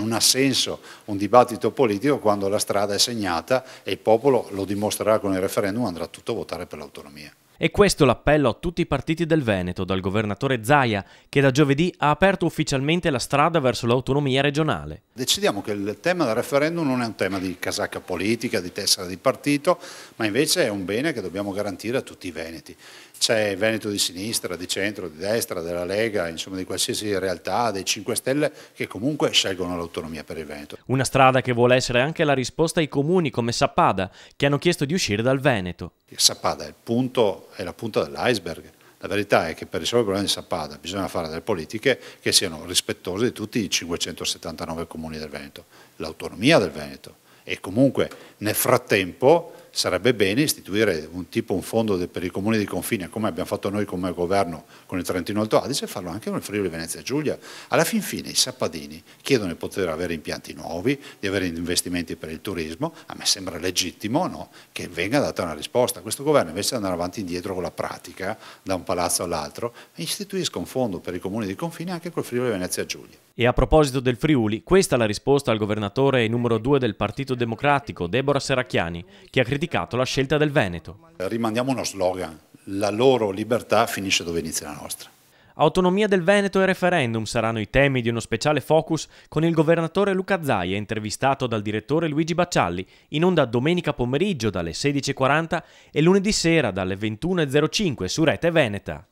Non ha senso un dibattito politico quando la strada è segnata e il popolo lo dimostrerà con il referendum, andrà tutto a votare per l'autonomia. E questo l'appello a tutti i partiti del Veneto, dal governatore Zaia, che da giovedì ha aperto ufficialmente la strada verso l'autonomia regionale. Decidiamo che il tema del referendum non è un tema di casacca politica, di tessera di partito, ma invece è un bene che dobbiamo garantire a tutti i veneti. C'è Veneto di sinistra, di centro, di destra, della Lega, insomma di qualsiasi realtà, dei 5 Stelle, che comunque scelgono l'autonomia per il Veneto. Una strada che vuole essere anche la risposta ai comuni come Sappada, che hanno chiesto di uscire dal Veneto. Il Sappada è, punto, è la punta dell'iceberg. La verità è che per risolvere il problema di Sappada bisogna fare delle politiche che siano rispettose di tutti i 579 comuni del Veneto, l'autonomia del Veneto e comunque nel frattempo sarebbe bene istituire un tipo, un fondo per i comuni di confine, come abbiamo fatto noi come governo con il Trentino Alto Adige, e farlo anche con il Friuli Venezia Giulia. Alla fin fine i sappadini chiedono di poter avere impianti nuovi, di avere investimenti per il turismo, a me sembra legittimo no? che venga data una risposta. Questo governo invece di andare avanti e indietro con la pratica, da un palazzo all'altro, istituisca un fondo per i comuni di confine anche col Friuli Venezia Giulia. E a proposito del Friuli, questa è la risposta al governatore numero due del Partito Democratico, Deborah Serracchiani, che ha criticato la scelta del Veneto. Rimandiamo uno slogan, la loro libertà finisce dove inizia la nostra. Autonomia del Veneto e referendum saranno i temi di uno speciale focus con il governatore Luca Zaia, intervistato dal direttore Luigi Baccialli, in onda domenica pomeriggio dalle 16.40 e lunedì sera dalle 21.05 su Rete Veneta.